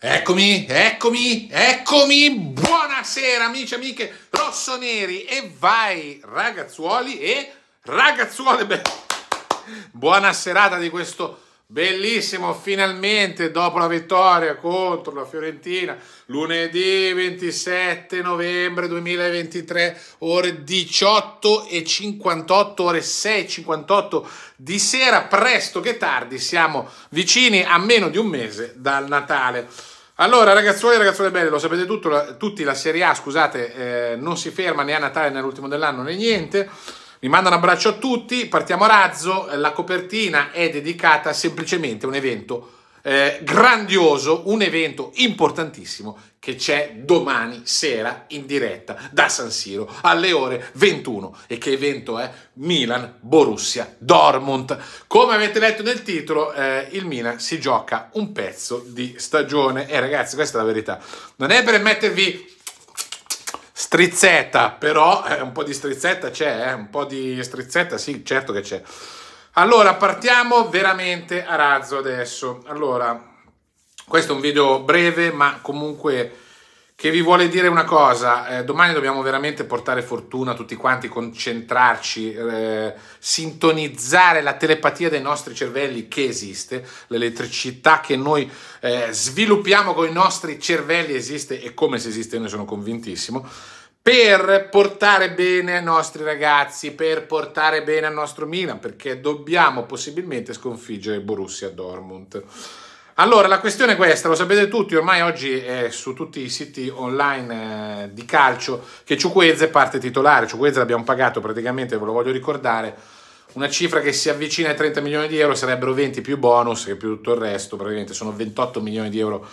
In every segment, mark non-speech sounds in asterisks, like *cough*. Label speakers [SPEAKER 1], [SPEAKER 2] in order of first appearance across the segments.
[SPEAKER 1] Eccomi, eccomi, eccomi, buonasera amici, e amiche rossoneri e vai ragazzuoli e ragazzuole, Beh, buona serata di questo Bellissimo, finalmente dopo la vittoria contro la Fiorentina, lunedì 27 novembre 2023, ore 18 e 58, ore 6.58 di sera, presto che tardi, siamo vicini a meno di un mese dal Natale. Allora, ragazzuoli e ragazzuole belle, lo sapete tutto, la, tutti, la Serie A, scusate, eh, non si ferma né a Natale né all'ultimo dell'anno né niente. Vi mando un abbraccio a tutti, partiamo a razzo, la copertina è dedicata semplicemente a un evento eh, grandioso, un evento importantissimo che c'è domani sera in diretta da San Siro alle ore 21 e che evento è Milan Borussia Dortmund. Come avete letto nel titolo, eh, il Milan si gioca un pezzo di stagione e ragazzi, questa è la verità. Non è per mettervi strizzetta, però eh, un po' di strizzetta c'è, eh? un po' di strizzetta sì, certo che c'è. Allora, partiamo veramente a razzo adesso. Allora, questo è un video breve, ma comunque che vi vuole dire una cosa, eh, domani dobbiamo veramente portare fortuna tutti quanti, concentrarci, eh, sintonizzare la telepatia dei nostri cervelli che esiste, l'elettricità che noi eh, sviluppiamo con i nostri cervelli esiste e come se esiste, io ne sono convintissimo per portare bene ai nostri ragazzi, per portare bene al nostro Milan, perché dobbiamo possibilmente sconfiggere Borussia Dortmund. Allora, la questione è questa, lo sapete tutti, ormai oggi è su tutti i siti online eh, di calcio che Ciuquezze è parte titolare, Ciuquezze l'abbiamo pagato praticamente, ve lo voglio ricordare, una cifra che si avvicina ai 30 milioni di euro, sarebbero 20 più bonus che più tutto il resto, praticamente sono 28 milioni di euro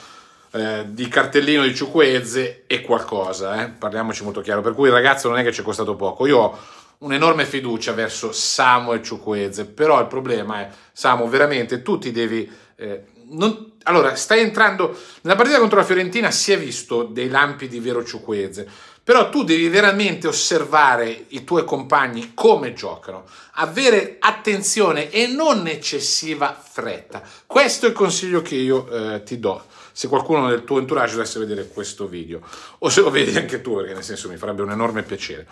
[SPEAKER 1] eh, di cartellino di Ciuquezze e qualcosa, eh? parliamoci molto chiaro, per cui il ragazzo non è che ci è costato poco, io ho un'enorme fiducia verso Samu e Ciuquezze, però il problema è, Samu, veramente tu ti devi... Eh, non... allora, stai entrando... Nella partita contro la Fiorentina si è visto dei lampi di vero Ciuquezze, però tu devi veramente osservare i tuoi compagni come giocano, avere attenzione e non eccessiva fretta. Questo è il consiglio che io eh, ti do se qualcuno del tuo entourage dovesse vedere questo video, o se lo vedi anche tu, perché nel senso mi farebbe un enorme piacere.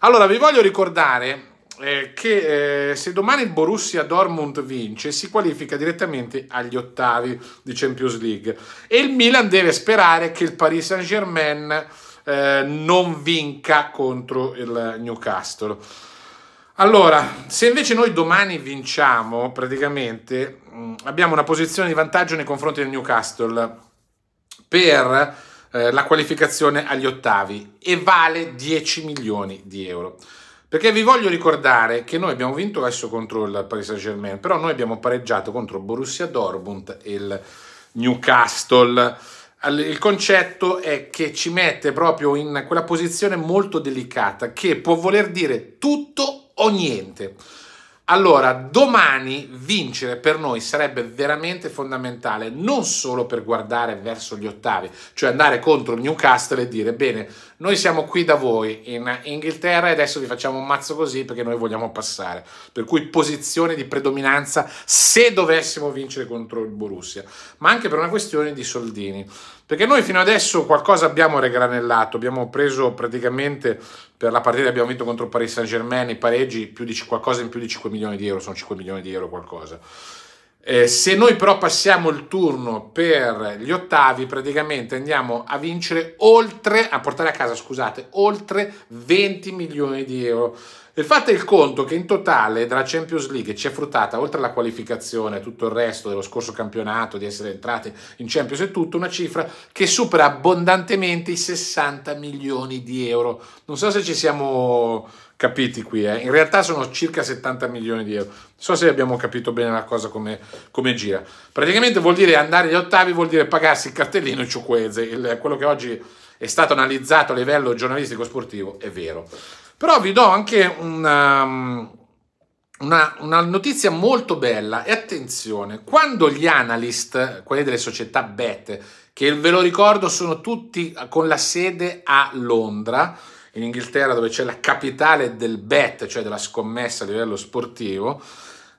[SPEAKER 1] Allora, vi voglio ricordare eh, che eh, se domani il Borussia Dortmund vince si qualifica direttamente agli ottavi di Champions League e il Milan deve sperare che il Paris Saint Germain eh, non vinca contro il Newcastle. Allora, se invece noi domani vinciamo, praticamente mm, abbiamo una posizione di vantaggio nei confronti del Newcastle per eh, la qualificazione agli ottavi e vale 10 milioni di euro. Perché vi voglio ricordare che noi abbiamo vinto adesso contro il Paris Saint Germain, però noi abbiamo pareggiato contro Borussia Dortmund e il Newcastle. Il concetto è che ci mette proprio in quella posizione molto delicata che può voler dire tutto o niente. Allora, domani vincere per noi sarebbe veramente fondamentale, non solo per guardare verso gli ottavi, cioè andare contro il Newcastle e dire bene, noi siamo qui da voi in Inghilterra e adesso vi facciamo un mazzo così perché noi vogliamo passare. Per cui posizione di predominanza se dovessimo vincere contro il Borussia, ma anche per una questione di soldini. Perché noi fino adesso qualcosa abbiamo regranellato, abbiamo preso praticamente per la partita che abbiamo vinto contro Paris Saint Germain, i pareggi, più di, qualcosa in più di 5 milioni di euro, sono 5 milioni di euro qualcosa. Eh, se noi però passiamo il turno per gli ottavi, praticamente andiamo a vincere oltre, a portare a casa, scusate, oltre 20 milioni di euro. E fate il conto che in totale dalla Champions League ci è fruttata, oltre alla qualificazione, tutto il resto dello scorso campionato, di essere entrati in Champions e tutto, una cifra che supera abbondantemente i 60 milioni di euro. Non so se ci siamo capiti qui, eh? in realtà sono circa 70 milioni di euro. Non so se abbiamo capito bene la cosa come, come gira. Praticamente vuol dire andare agli ottavi, vuol dire pagarsi il cartellino in ciuquese, quello che oggi è stato analizzato a livello giornalistico sportivo, è vero. Però vi do anche una, um, una, una notizia molto bella e attenzione, quando gli analyst, quelli delle società bet, che ve lo ricordo sono tutti eh, con la sede a Londra, in Inghilterra dove c'è la capitale del bet, cioè della scommessa a livello sportivo.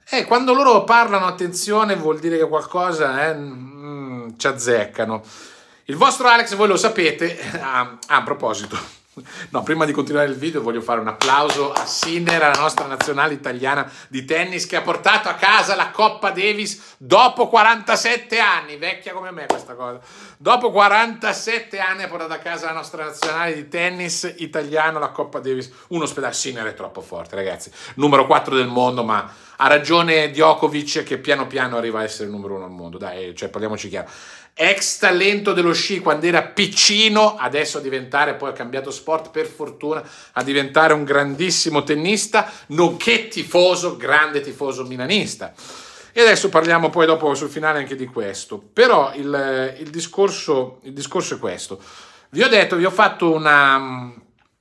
[SPEAKER 1] E quando loro parlano attenzione vuol dire che qualcosa eh, mm, ci azzeccano. Il vostro Alex, voi lo sapete, *laughs* a, a proposito, No, prima di continuare il video voglio fare un applauso a Sinner, la nostra nazionale italiana di tennis che ha portato a casa la Coppa Davis dopo 47 anni, vecchia come me questa cosa. Dopo 47 anni ha portato a casa la nostra nazionale di tennis italiana la Coppa Davis. Un ospedale Sinner è troppo forte, ragazzi. Numero 4 del mondo, ma ha ragione Djokovic che piano piano arriva a essere il numero uno al mondo, dai, cioè parliamoci chiaro. Ex talento dello sci quando era piccino, adesso a diventare, poi ha cambiato sport per fortuna, a diventare un grandissimo tennista, nonché tifoso, grande tifoso milanista. E adesso parliamo poi dopo sul finale anche di questo. Però il, il, discorso, il discorso, è questo. Vi ho detto, vi ho fatto una,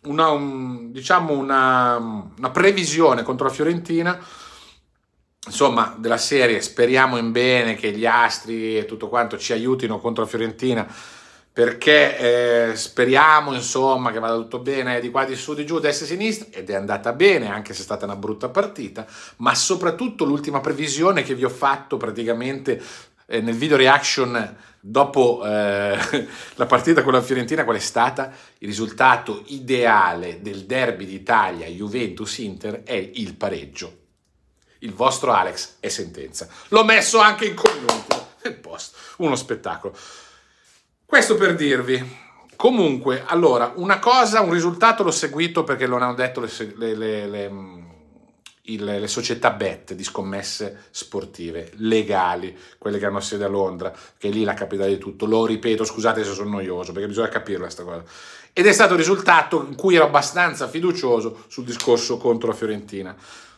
[SPEAKER 1] una, un, diciamo una, una previsione contro la Fiorentina insomma, della serie speriamo in bene che gli astri e tutto quanto ci aiutino contro la Fiorentina perché eh, speriamo insomma che vada tutto bene di qua di su di giù destra e sinistra ed è andata bene anche se è stata una brutta partita ma soprattutto l'ultima previsione che vi ho fatto praticamente eh, nel video reaction dopo eh, *laughs* la partita con la Fiorentina qual è stata il risultato ideale del derby d'Italia Juventus Inter è il pareggio il vostro Alex è sentenza. L'ho messo anche in commento. Nel post. Uno spettacolo. Questo per dirvi. Comunque, allora, una cosa, un risultato l'ho seguito perché lo hanno detto le, le, le, mm, le, società bet di scommesse sportive legali, quelle che hanno sede a Londra, che è lì la capitale di tutto. Lo ripeto, scusate se sono noioso, perché bisogna capirla questa cosa. Ed è stato il risultato in cui ero abbastanza fiducioso sul discorso contro la Fiorentina.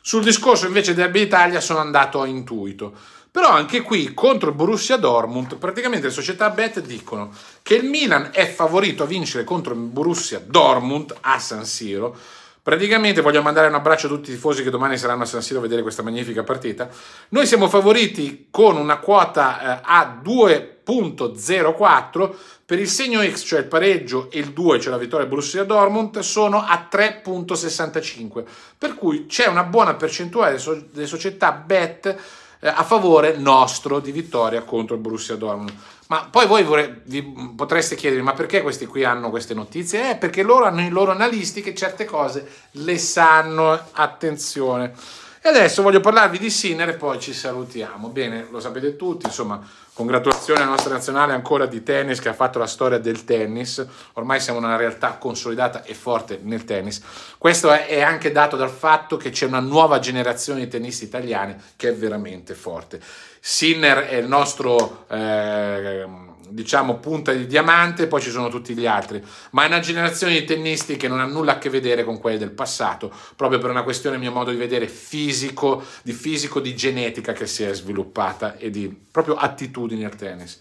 [SPEAKER 1] Sul discorso invece di Derby Italia sono andato a intuito. Però anche qui contro il Borussia Dortmund praticamente le società bet dicono che il Milan è favorito a vincere contro il Borussia Dortmund a San Siro. Praticamente voglio mandare un abbraccio a tutti i tifosi che domani saranno a San Siro a vedere questa magnifica partita. Noi siamo favoriti con una quota eh, a 2 3.04 per il segno X, cioè il pareggio, e il 2, cioè la vittoria del Borussia Dortmund, sono a 3.65, per cui c'è una buona percentuale delle società bet eh, a favore nostro di vittoria contro il Borussia Dortmund. Ma poi voi vorrei, vi potreste chiedervi, ma perché questi qui hanno queste notizie? Eh, perché loro hanno i loro analisti che certe cose le sanno, attenzione adesso voglio parlarvi di Sinner e poi ci salutiamo. Bene, lo sapete tutti, insomma, congratulazioni alla nostra nazionale ancora di tennis che ha fatto la storia del tennis. Ormai siamo una realtà consolidata e forte nel tennis. Questo è anche dato dal fatto che c'è una nuova generazione di tennisti italiani che è veramente forte. Sinner è il nostro... Eh, diciamo punta di diamante, poi ci sono tutti gli altri, ma è una generazione di tennisti che non ha nulla a che vedere con quelli del passato, proprio per una questione, a mio modo di vedere, fisico, di fisico, di genetica che si è sviluppata e di proprio attitudini al tennis.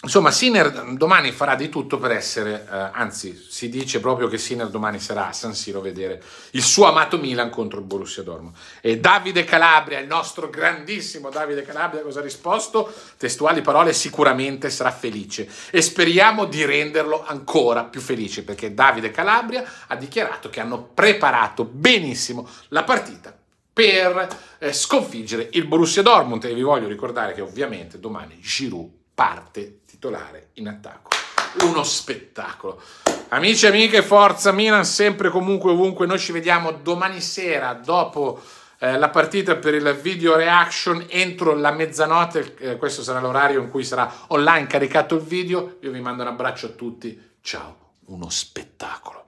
[SPEAKER 1] Insomma, Sinner domani farà di tutto per essere, eh, anzi, si dice proprio che Sinner domani sarà a San Siro a vedere il suo amato Milan contro il Borussia Dortmund. E Davide Calabria, il nostro grandissimo Davide Calabria, cosa ha risposto? Testuali parole, sicuramente sarà felice e speriamo di renderlo ancora più felice perché Davide Calabria ha dichiarato che hanno preparato benissimo la partita per eh, sconfiggere il Borussia Dortmund e vi voglio ricordare che ovviamente domani Giroud parte titolare in attacco. Uno spettacolo. Amici e amiche, forza Milan, sempre comunque ovunque. Noi ci vediamo domani sera dopo eh, la partita per il video reaction entro la mezzanotte. Eh, questo sarà l'orario in cui sarà online caricato il video. Io vi mando un abbraccio a tutti. Ciao, uno spettacolo.